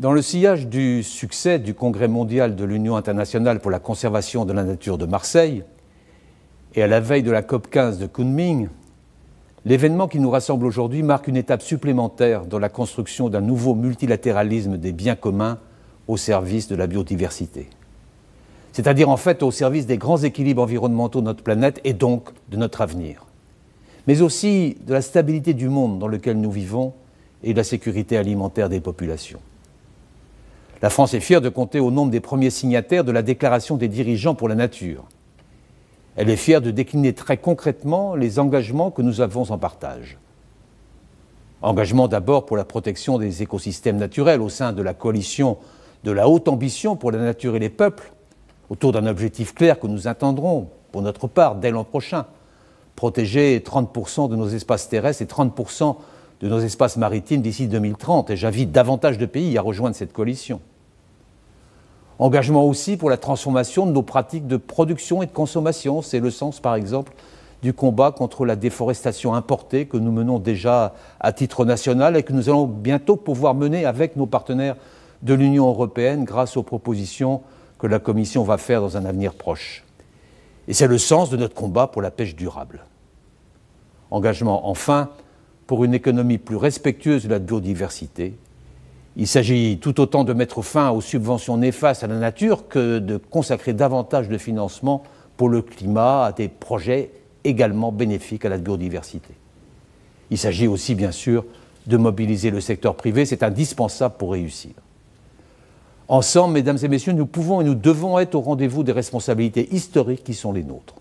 Dans le sillage du succès du Congrès mondial de l'Union internationale pour la conservation de la nature de Marseille, et à la veille de la COP 15 de Kunming, l'événement qui nous rassemble aujourd'hui marque une étape supplémentaire dans la construction d'un nouveau multilatéralisme des biens communs au service de la biodiversité. C'est-à-dire en fait au service des grands équilibres environnementaux de notre planète et donc de notre avenir. Mais aussi de la stabilité du monde dans lequel nous vivons et de la sécurité alimentaire des populations. La France est fière de compter au nombre des premiers signataires de la Déclaration des dirigeants pour la nature. Elle est fière de décliner très concrètement les engagements que nous avons en partage. Engagement d'abord pour la protection des écosystèmes naturels au sein de la coalition de la haute ambition pour la nature et les peuples, autour d'un objectif clair que nous attendrons, pour notre part, dès l'an prochain. Protéger 30% de nos espaces terrestres et 30% de nos espaces maritimes d'ici 2030. Et j'invite davantage de pays à rejoindre cette coalition. Engagement aussi pour la transformation de nos pratiques de production et de consommation. C'est le sens, par exemple, du combat contre la déforestation importée que nous menons déjà à titre national et que nous allons bientôt pouvoir mener avec nos partenaires de l'Union européenne grâce aux propositions que la Commission va faire dans un avenir proche. Et c'est le sens de notre combat pour la pêche durable. Engagement enfin pour une économie plus respectueuse de la biodiversité il s'agit tout autant de mettre fin aux subventions néfastes à la nature que de consacrer davantage de financement pour le climat à des projets également bénéfiques à la biodiversité. Il s'agit aussi, bien sûr, de mobiliser le secteur privé, c'est indispensable pour réussir. Ensemble, mesdames et messieurs, nous pouvons et nous devons être au rendez-vous des responsabilités historiques qui sont les nôtres.